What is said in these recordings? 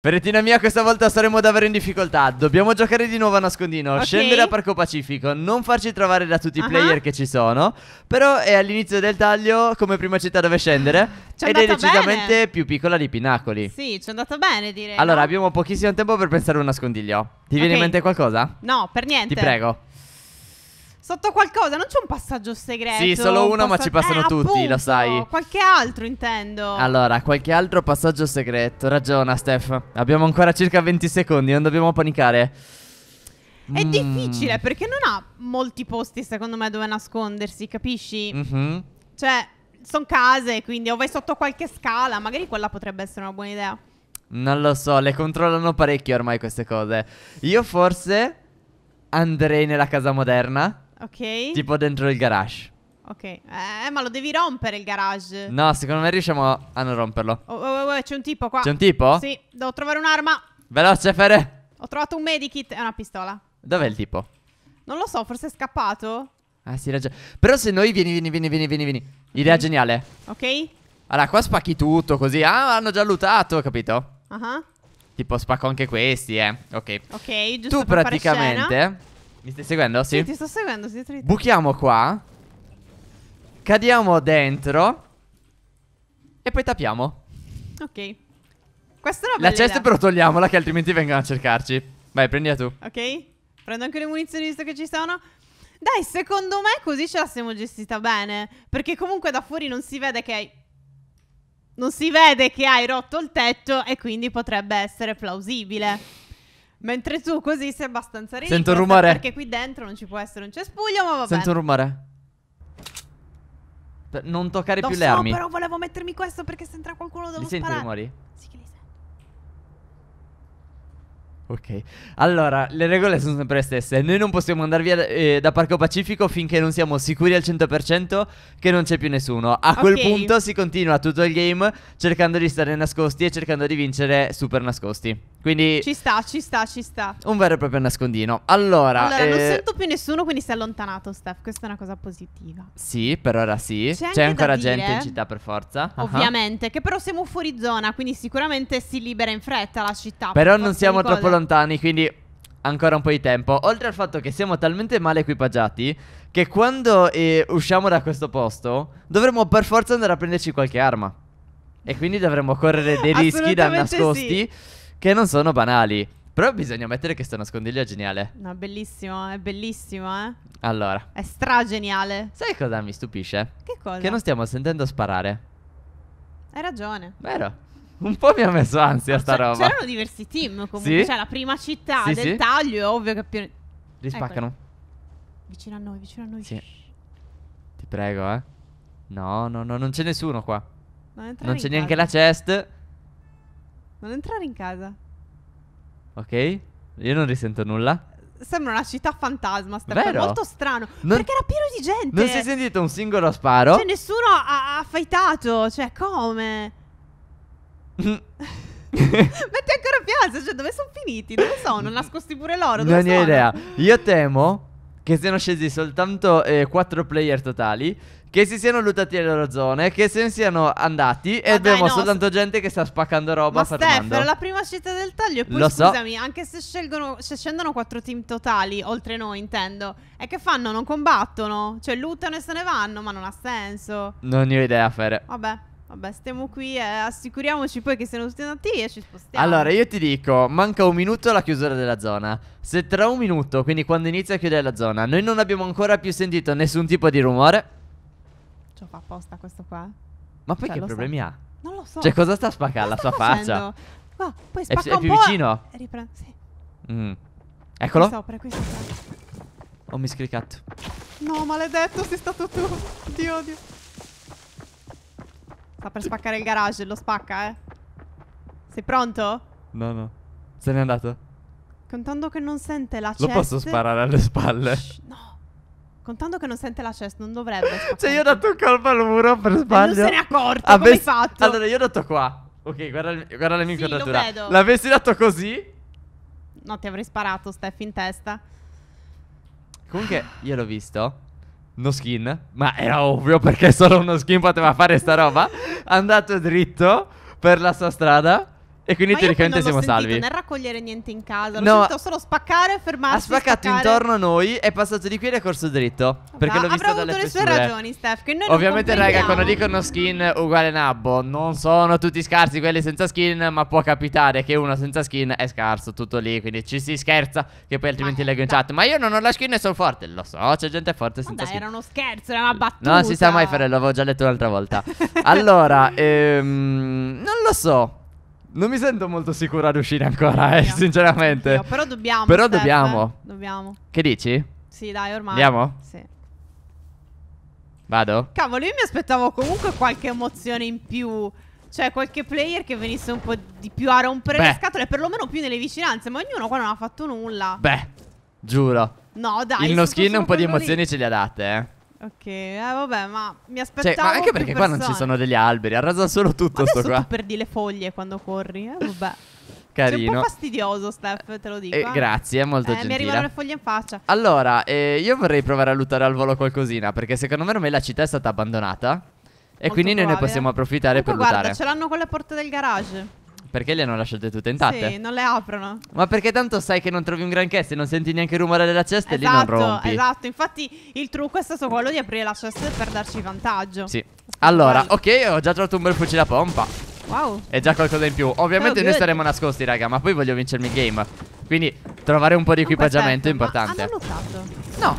Peretina mia, questa volta saremo davvero in difficoltà. Dobbiamo giocare di nuovo a nascondino, okay. scendere a Parco Pacifico, non farci trovare da tutti i uh -huh. player che ci sono. Però è all'inizio del taglio come prima città dove scendere. ed è decisamente bene. più piccola di Pinacoli. Sì, ci è andato bene, direi. Allora, no? abbiamo pochissimo tempo per pensare a un nascondiglio. Ti okay. viene in mente qualcosa? No, per niente. Ti prego. Sotto qualcosa, non c'è un passaggio segreto. Sì, solo un uno, ma ci passano eh, tutti, appunto, lo sai. Qualche altro intendo. Allora, qualche altro passaggio segreto. Ragiona, Steph. Abbiamo ancora circa 20 secondi, non dobbiamo panicare. È mm. difficile perché non ha molti posti, secondo me, dove nascondersi, capisci? Mm -hmm. Cioè, sono case, quindi o vai sotto qualche scala, magari quella potrebbe essere una buona idea. Non lo so, le controllano parecchio ormai queste cose. Io forse andrei nella casa moderna. Ok. Tipo dentro il garage. Ok. Eh, ma lo devi rompere il garage. No, secondo me riusciamo a non romperlo. Oh, oh, oh, oh c'è un tipo qua. C'è un tipo? Sì, devo trovare un'arma. Veloce, Fere. Ho trovato un medikit e una pistola. Dov'è il tipo? Non lo so, forse è scappato. Ah, si ragiona. Però se noi vieni, vieni, vieni, vieni, vieni, vieni. Idea geniale. Ok. Allora, qua spacchi tutto così. Ah, hanno già lootato, capito? Ah. Uh -huh. Tipo spacco anche questi, eh. Ok. Ok, giusto. Tu praticamente mi stai seguendo? Sì, sì ti sto seguendo, sì, dritto. Buchiamo qua. Cadiamo dentro. E poi tappiamo. Ok. Questa è una bella La cesta però togliamola che altrimenti vengono a cercarci. Vai, prendila tu. Ok. Prendo anche le munizioni visto che ci sono. Dai, secondo me così ce la siamo gestita bene. Perché comunque da fuori non si vede che hai... Non si vede che hai rotto il tetto e quindi potrebbe essere plausibile. Mentre tu così sei abbastanza ridicolo. Sento un rumore. Perché qui dentro non ci può essere un cespuglio, ma vabbè. Sento un rumore. Per non toccare Lo più so, le armi. No, però volevo mettermi questo perché se entra qualcuno devo li sparare. Senti rumori? Sì che li sento. Ok. Allora, le regole sono sempre le stesse. Noi non possiamo andare via eh, da Parco Pacifico finché non siamo sicuri al 100% che non c'è più nessuno. A okay. quel punto si continua tutto il game cercando di stare nascosti e cercando di vincere super nascosti. Quindi ci sta, ci sta, ci sta. Un vero e proprio nascondino. Allora, allora eh... non sento più nessuno, quindi si è allontanato, Steph. Questa è una cosa positiva. Sì, per ora sì. C'è, C'è ancora gente in città, per forza. Ovviamente, uh-huh. che però siamo fuori zona, quindi sicuramente si libera in fretta la città. Però non siamo troppo lontani, quindi ancora un po' di tempo. Oltre al fatto che siamo talmente male equipaggiati che quando eh, usciamo da questo posto dovremo per forza andare a prenderci qualche arma. E quindi dovremo correre dei rischi da nascosti. Sì che non sono banali. Però bisogna ammettere che sto nascondiglio è geniale. No, bellissimo, è bellissimo, eh. Allora. È stra geniale. Sai cosa mi stupisce? Che cosa? Che non stiamo sentendo sparare. Hai ragione. Vero. Un po' mi ha messo ansia no, sta roba. C'erano diversi team comunque. Sì? Cioè, la prima città sì, del sì. taglio è ovvio che più... Li ecco. spaccano. Vicino a noi, vicino a noi. Sì. Ti prego, eh. No, no, no, non c'è nessuno qua. Non, non c'è neanche la chest. Non entrare in casa. Ok? Io non risento nulla. Sembra una città fantasma, Stefano. È molto strano. Non... Perché era pieno di gente. Non si è sentito un singolo sparo. Cioè, nessuno ha, ha fightato. Cioè, come? Mm. Metti ancora piazza, cioè dove sono finiti? Dove sono? Nascosti pure loro? Dove non ho idea. Io temo che siano scesi soltanto eh, 4 player totali, che si siano lottati le loro zone, che se ne siano andati e abbiamo no, soltanto gente che sta spaccando roba. Ma fermando. Steph, era la prima città del taglio. E poi Lo scusami, so. anche se, scelgono, se scendono quattro team totali, oltre noi intendo, e che fanno? Non combattono? Cioè, lottano e se ne vanno, ma non ha senso. Non ne ho idea, Fere. Vabbè. Vabbè, stiamo qui e eh, assicuriamoci poi che siano tutti attivi e ci spostiamo. Allora, io ti dico, manca un minuto alla chiusura della zona. Se tra un minuto, quindi quando inizia a chiudere la zona, noi non abbiamo ancora più sentito nessun tipo di rumore. Ci fa apposta questo qua. Ma poi cioè, che problemi so. ha? Non lo so. Cioè, cosa sta a spaccando la sua facendo? faccia? Qua, poi spacca è, è più vicino. E riprende, sì. Mm. Eccolo. Qui sopra, qui sopra. Ho miscliccato. No, maledetto, sei stato tu. Dio, Dio. Sta per spaccare il garage, lo spacca, eh. Sei pronto? No, no. Se n'è andato. Contando che non sente la cesta. Lo posso sparare alle spalle? Shh, no. Contando che non sente la cesta, non dovrebbe. cioè, io ho dato un colpo al muro per sbaglio. E non se ne è accorto. Avessi... Come fatto? Allora, io ho dato qua. Ok, guarda, la mia sì, inquadratura. L'avessi dato così? No, ti avrei sparato, Steph, in testa. Comunque, io l'ho visto no skin, ma era ovvio perché solo uno skin poteva fare sta roba, andato dritto per la sua strada e quindi Ma teoricamente siamo salvi. Non è raccogliere niente in casa. L'ho no, sentito solo spaccare e fermarsi. Ha spaccato spaccare. intorno a noi, è passato di qui ed è corso dritto. Vabbè, perché l'ho visto dalle avuto le sue ragioni, Steph. Che noi Ovviamente, raga, quando dicono skin uguale nabbo, non sono tutti scarsi quelli senza skin. Ma può capitare che uno senza skin è scarso. Tutto lì. Quindi ci si scherza. Che poi altrimenti leggo in chat. Ma io non ho la skin e sono forte. Lo so, c'è gente forte senza Vabbè, skin. era uno scherzo, era una battuta. Non si sa mai fare, l'avevo già letto un'altra volta. allora, ehm, non lo so. Non mi sento molto sicuro ad uscire ancora, eh, sinceramente. Io, però dobbiamo. Però Steph, dobbiamo. Eh. dobbiamo. Che dici? Sì, dai, ormai. Andiamo? Sì. Vado? Cavolo, io mi aspettavo comunque qualche emozione in più. Cioè, qualche player che venisse un po' di più a rompere Beh. le scatole, perlomeno più nelle vicinanze. Ma ognuno qua non ha fatto nulla. Beh, giuro. No, dai. Il no skin un po' di emozioni lì. ce le ha date, eh. Ok, eh, vabbè, ma mi aspettavo. Cioè, ma anche perché qua non ci sono degli alberi, arrasa solo tutto Adesso sto qua. tu perdi le foglie quando corri, eh? Vabbè. Carino. È un po' fastidioso, Steph, te lo dico. Eh, eh. Grazie, è molto eh, gentile. Mi arrivano le foglie in faccia. Allora, eh, io vorrei provare a lottare al volo qualcosina, perché secondo me la città è stata abbandonata. E molto quindi noi ne possiamo approfittare Comunque, per guarda, lutare. Guarda, ce l'hanno con le porte del garage. Perché le hanno lasciate tutte intatte? Sì, non le aprono. Ma perché tanto sai che non trovi un granché se non senti neanche il rumore della cesta esatto, e lì non esatto, rompi. Esatto, esatto. infatti il trucco è stato quello di aprire la cesta per darci vantaggio. Sì. Allora, ok, ho già trovato un bel fucile a pompa. Wow. È già qualcosa in più. Ovviamente oh, noi saremo nascosti, raga, ma poi voglio vincermi il game. Quindi trovare un po' di equipaggiamento è certo, importante. Ma hanno lottato? No.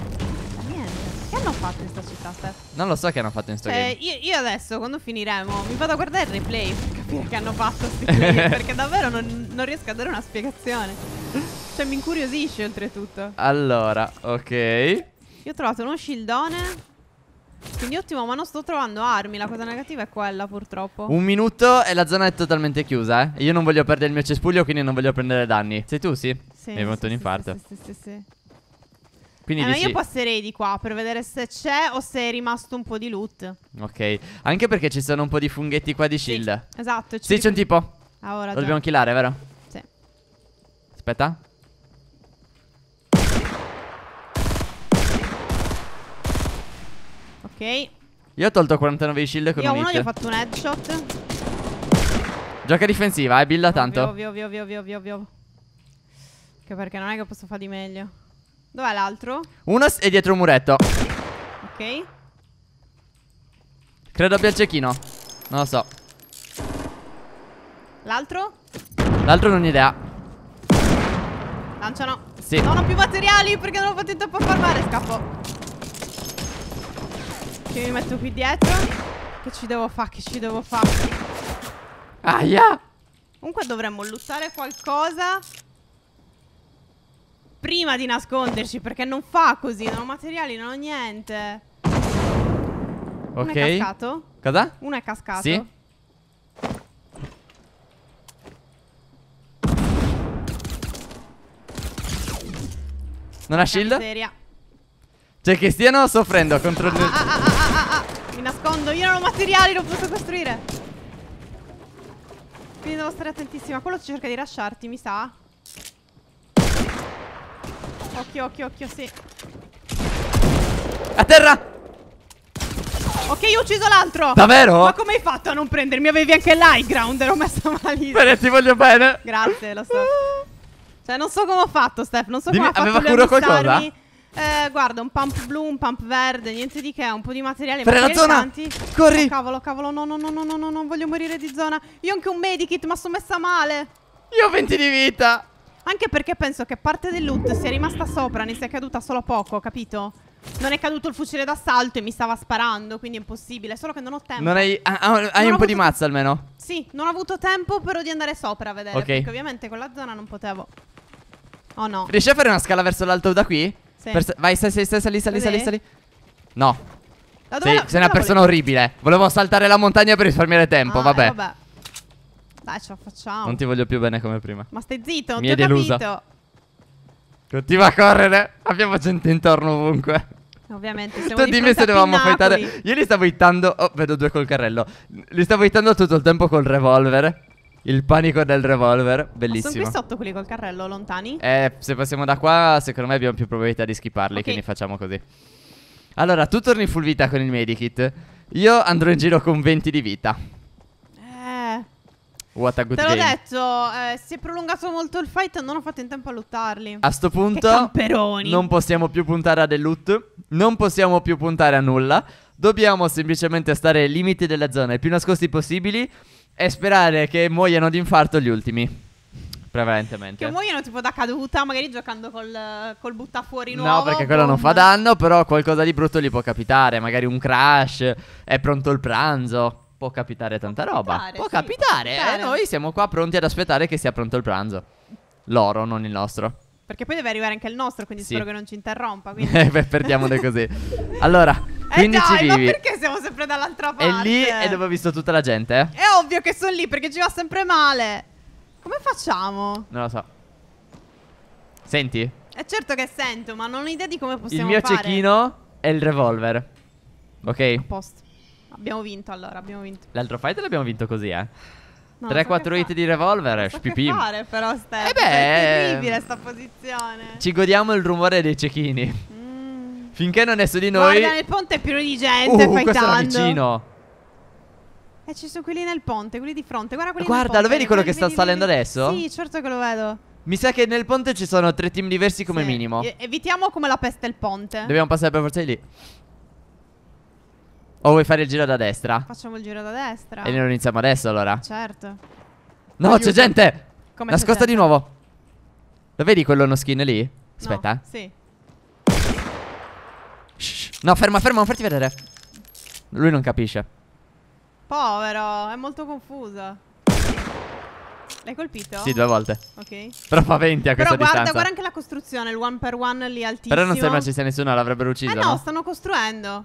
Niente. Che hanno fatto in sta città, Steph? Non lo so che hanno fatto in sto eh, io, io, adesso, quando finiremo, mi vado a guardare il replay per capire che hanno fatto questi game, Perché davvero non, non, riesco a dare una spiegazione. Cioè, mi incuriosisce oltretutto. Allora, ok. Io ho trovato uno shieldone. Quindi ottimo, ma non sto trovando armi. La cosa negativa è quella, purtroppo. Un minuto e la zona è totalmente chiusa, eh. Io non voglio perdere il mio cespuglio, quindi non voglio prendere danni. Sei tu, sì? Sì. Mi è venuto sì, un infarto. sì, sì, sì. sì, sì. Quindi eh, dici... io passerei di qua per vedere se c'è o se è rimasto un po' di loot. Ok, anche perché ci sono un po' di funghetti qua di shield. Sì, esatto. Sì, c'è un tipo. Ah, ora Lo dobbiamo killare, vero? Sì. Aspetta. Ok. Io ho tolto 49 di shield con io un Io uno hit. gli ho fatto un headshot. Gioca difensiva, eh, Billa tanto. Ovvio, ovvio, ovvio, ovvio, ovvio. Che perché non è che posso fare di meglio. Dov'è l'altro? Uno è dietro un muretto. Ok. Credo abbia il cecchino. Non lo so. L'altro? L'altro non ho idea. Lanciano. Sì. Non ho più materiali perché non ho fatto in tempo a farmare. Scappo. Che mi metto qui dietro. Che ci devo fare? Che ci devo fare? Aia. Comunque dovremmo lottare qualcosa prima di nasconderci perché non fa così, non ho materiali, non ho niente. Ok. Uno è cascato. Cosa? Uno è cascato. Sì. Non ha shield? Miseria. Cioè che stiano soffrendo contro ah, il... Ah, ah, Mi nascondo, io non ho materiali, non posso costruire. Quindi devo stare attentissima. Quello cerca di lasciarti, mi sa. Occhio, occhio, occhio, sì. A terra! Ok, io ho ucciso l'altro. Davvero? Ma come hai fatto a non prendermi? Avevi anche l'high ground, ero messa malissimo. Bene, ti voglio bene. Grazie, lo so. cioè, non so come ho fatto, Steph. Non so Dimmi, come ho fatto. Aveva cura qualcosa? Eh, guarda, un pump blu, un pump verde, niente di che, un po' di materiale. Per la zona! Tanti. Corri! Oh, cavolo, cavolo, no, no, no, no, no, no, non voglio morire di zona. Io ho anche un medikit, ma sono messa male. Io ho 20 di vita. Anche perché penso che parte del loot sia rimasta sopra, ne sia caduta solo poco, capito? Non è caduto il fucile d'assalto e mi stava sparando, quindi è impossibile. Solo che non ho tempo. Non hai, ah, ah hai non un po' di mazza almeno? Sì, non ho avuto tempo però di andare sopra a vedere. Okay. Perché ovviamente quella zona non potevo. Oh no. Riesci a fare una scala verso l'alto da qui? Sì. Per, vai, sali, sali, sali, sali, sali, sali. No. Sei, la, sei una persona volevo? orribile. Volevo saltare la montagna per risparmiare tempo, ah, vabbè. Eh, vabbè. Dai, ce la facciamo. Non ti voglio più bene come prima. Ma stai zitto, non Mi ti ho delusa. capito. Continua a correre. Abbiamo gente intorno ovunque. Ovviamente, siamo Tu dimmi se dovevamo fightare. Io li stavo ittando. Oh, vedo due col carrello. Li stavo ittando tutto il tempo col revolver. Il panico del revolver, bellissimo. Ma sono qui sotto quelli col carrello, lontani? Eh, se passiamo da qua, secondo me abbiamo più probabilità di skipparli. okay. quindi facciamo così. Allora, tu torni full vita con il medikit. Io andrò in giro con 20 di vita. What a good Te l'ho game. detto, eh, si è prolungato molto il fight, non ho fatto in tempo a lottarli. A sto punto, non possiamo più puntare a del loot, non possiamo più puntare a nulla. Dobbiamo semplicemente stare ai limiti della zona, i più nascosti possibili, e sperare che muoiano di infarto gli ultimi. Prevalentemente. Che muoiono tipo da caduta, magari giocando col, col fuori nuovo. No, perché quello boom. non fa danno, però qualcosa di brutto gli può capitare. Magari un crash, è pronto il pranzo. Può capitare tanta può roba. Capitare, può sì, capitare. Può capitare. Eh, e noi siamo qua pronti ad aspettare che sia pronto il pranzo. Loro, non il nostro. Perché poi deve arrivare anche il nostro, quindi sì. spero che non ci interrompa. Quindi... Beh, perdiamole così. Allora, 15 eh dai, vivi. ma perché siamo sempre dall'altra parte? E lì è dove ho visto tutta la gente. Eh? È ovvio che sono lì perché ci va sempre male. Come facciamo? Non lo so. Senti? È eh, certo che sento, ma non ho idea di come possiamo fare. Il mio fare. cecchino è il revolver. Ok? A posto. Abbiamo vinto allora, abbiamo vinto. L'altro fight l'abbiamo vinto così, eh. No, 3-4 so hit di revolver, so pipim. Ma fare però, Steph. Eh beh, cioè, è eh, incredibile ehm, sta posizione. Ci godiamo il rumore dei cecchini. Mm. Finché non è su di noi. Guarda, nel ponte è pieno di gente. Uh, questo era vicino. E eh, ci sono quelli nel ponte, quelli di fronte. Guarda, quelli Guarda, ponte, lo vedi quello che sta salendo vedi. adesso? Sì, certo che lo vedo. Mi sa che nel ponte ci sono tre team diversi come sì. minimo. Evitiamo come la peste il ponte. Dobbiamo passare per forza di lì. O vuoi fare il giro da destra? Facciamo il giro da destra. E noi lo iniziamo adesso allora. Certo. No, c'è gente! Come Nascosta di nuovo. Lo vedi quello no skin lì? Aspetta. No, eh. Sì. No, ferma, ferma, non farti vedere. Lui non capisce. Povero, è molto confuso. L'hai colpito? Sì, due volte. Ok. Però fa 20 a Però questa guarda, distanza. guarda anche la costruzione, il one per one lì altissimo. Però non sembra ci sia nessuno, l'avrebbero ucciso. Eh no, no? stanno costruendo.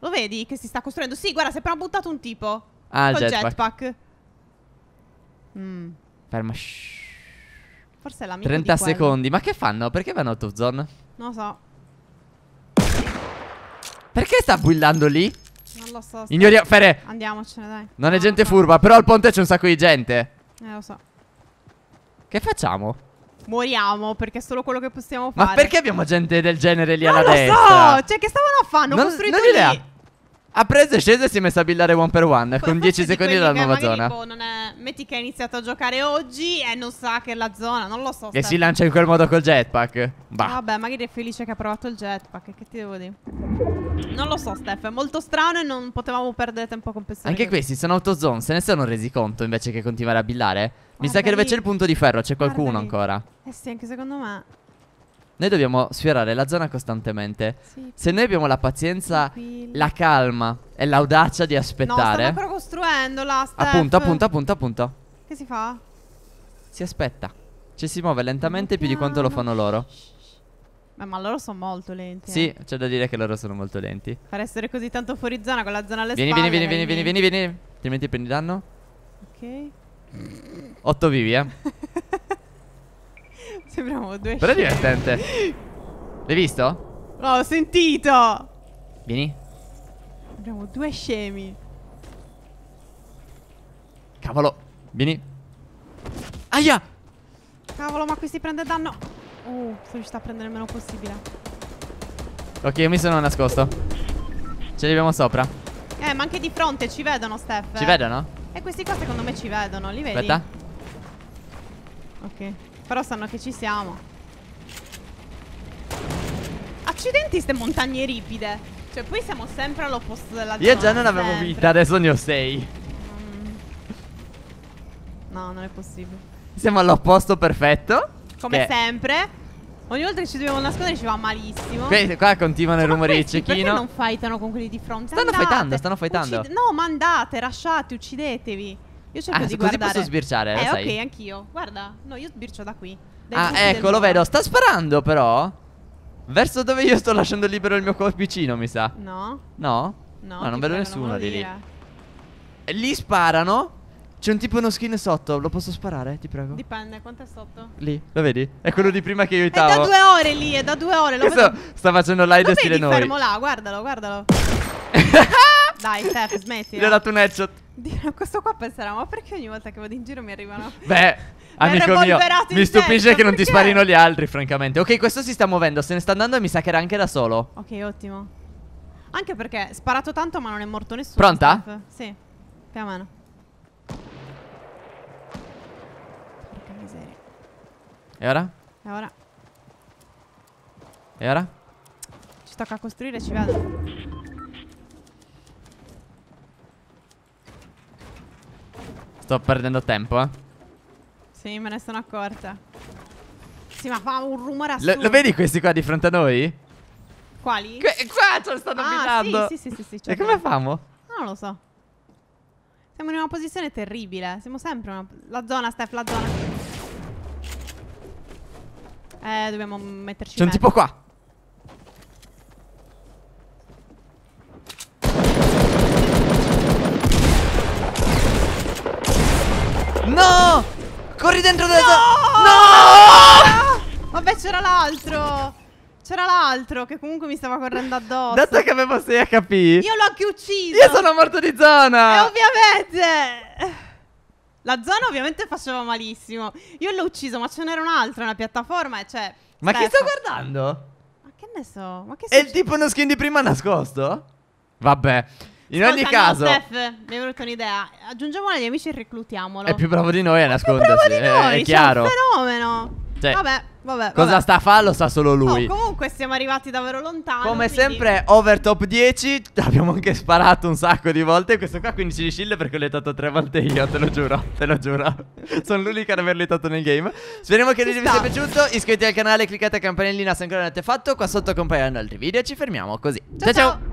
Lo vedi che si sta costruendo? Sì, guarda, si è appena buttato un tipo. Ah, col jetpack. jetpack. Mm. Ferma. Shh. Forse è la mia. 30 secondi. Ma che fanno? Perché vanno out of zone? Non lo so. Perché sta buillando lì? Non lo so. Ignoriamo. Fere. Andiamocene, dai. Non no, è gente no. furba, però al ponte c'è un sacco di gente. Eh, lo so. Che facciamo? moriamo perché è solo quello che possiamo fare. Ma perché abbiamo gente del genere lì non alla lo destra? lo so, cioè che stavano a fare? Hanno non, costruito non lì. Idea. Ha preso e sceso e si è messa a billare one per one. Poi con 10 secondi dalla nuova zona. Tipo, boh, è... Metti che ha iniziato a giocare oggi e non sa che è la zona, non lo so. E si lancia in quel modo col jetpack. Bah. Vabbè, magari è felice che ha provato il jetpack. Che ti devo dire? Non lo so, Steph. È molto strano e non potevamo perdere tempo con pensare. Anche questi sono autozone. Se ne sono resi conto invece che continuare a billare? Mi Guarda sa che deve c'è il punto di ferro. C'è qualcuno lì. ancora. Eh sì, anche secondo me. Noi dobbiamo sfiorare la zona costantemente. Sì. Se noi abbiamo la pazienza, Tranquilla. la calma e l'audacia di aspettare. No, stanno però costruendo la Steph. Appunto, appunto, appunto, appunto. Che si fa? Si aspetta. Ci si muove lentamente più di quanto lo fanno loro. Beh, ma loro sono molto lenti. Sì, eh. c'è da dire che loro sono molto lenti. Far essere così tanto fuori zona con la zona alle vieni, spalle. Vieni, vieni, vieni, vieni, vieni, vieni. Altrimenti prendi danno. Ok. 8 vivi, eh. Sembriamo due Però è divertente L'hai visto? No, ho sentito Vieni Abbiamo due scemi Cavolo Vieni Aia Cavolo, ma questi prende danno Oh, uh, sono riuscita a prendere il meno possibile Ok, io mi sono nascosto Ce li abbiamo sopra Eh, ma anche di fronte ci vedono, Steph Ci eh. vedono? E eh, questi qua secondo me ci vedono, li vedi? Aspetta Ok però sanno che ci siamo. Accidenti ste montagne ripide. Cioè, poi siamo sempre all'opposto della zona. Io già non avevo sempre. vita, adesso ne ho 6. Mm. No, non è possibile. Siamo all'opposto perfetto. Come che... sempre. Ogni volta che ci dobbiamo nascondere ci va malissimo. Questi qua continuano i cioè, rumori di cecchino. Perché non fightano con quelli di fronte? Stanno andate, fightando, stanno fightando. no, mandate, lasciate, uccidetevi. Io cerco ah, di così posso sbirciare, eh, sai. ok, anch'io. Guarda, no, io sbircio da qui. Ah, ecco, lo vedo. Sta sparando, però. Verso dove io sto lasciando libero il mio corpicino, mi sa. No. No? No, no non vedo nessuno di lì. Eh, lì sparano. C'è un tipo uno skin sotto, lo posso sparare? Ti prego. Dipende, quanto è sotto? Lì, lo vedi? È quello di prima che io aiutavo. È da due ore lì, è da due ore. Lo vedo... sta facendo live stile noi. fermo là, guardalo, guardalo. Dai, Steph, smetti. Gli ho dato un headshot questo qua penserà, ma perché ogni volta che vado in giro mi arrivano... Beh, amico mio, mi stupisce che non perché? ti sparino gli altri, francamente. Ok, questo si sta muovendo, se ne sta andando e mi sa che era anche da solo. Ok, ottimo. Anche perché sparato tanto ma non è morto nessuno. Pronta? Steph. Sì, a mano. Porca miseria. E ora? E ora? E ora? Ci tocca costruire, ci vado. Sto perdendo tempo, eh. Sì, me ne sono accorta. Sì, ma fa un rumore assurdo. Lo, lo vedi questi qua di fronte a noi? Quali? Que eh, qua ce lo stanno ah, guidando. Sì, sì, sì, sì, sì E cioè come famo? Non lo so. Siamo in una posizione terribile. Siamo sempre in una... La zona, Steph, la zona. Eh, dobbiamo metterci C'è un tipo qua. No! Corri dentro della... No! no! Vabbè, c'era l'altro. C'era l'altro che comunque mi stava correndo addosso. Dato che avevo 6 HP. Io l'ho anche ucciso. Io sono morto di zona. E eh, ovviamente. La zona ovviamente faceva malissimo. Io l'ho ucciso, ma ce n'era un'altra, una piattaforma. E cioè. Ma Steph... chi sto guardando? Ma che ne so? Ma che È il tipo uno skin di prima nascosto? Vabbè. In ogni caso, Steph, mi è venuta un'idea. Aggiungiamolo agli amici e reclutiamolo. È più bravo di noi a nascondersi. Eh, è, noi, è, è chiaro. Cioè, è un fenomeno. Cioè, vabbè, vabbè, Cosa sta a fare lo sa solo lui. Oh, comunque siamo arrivati davvero lontano. Come quindi... sempre, over top 10. Abbiamo anche sparato un sacco di volte. Questo qua 15 di shield perché l'ho letato tre volte io, te lo giuro. Te lo giuro. Sono l'unica ad averlo letato nel game. Speriamo che il video vi sia piaciuto. Iscriviti al canale, cliccate la campanellina se ancora non l'avete fatto. Qua sotto compaiono altri video e ci fermiamo così. ciao. ciao. ciao.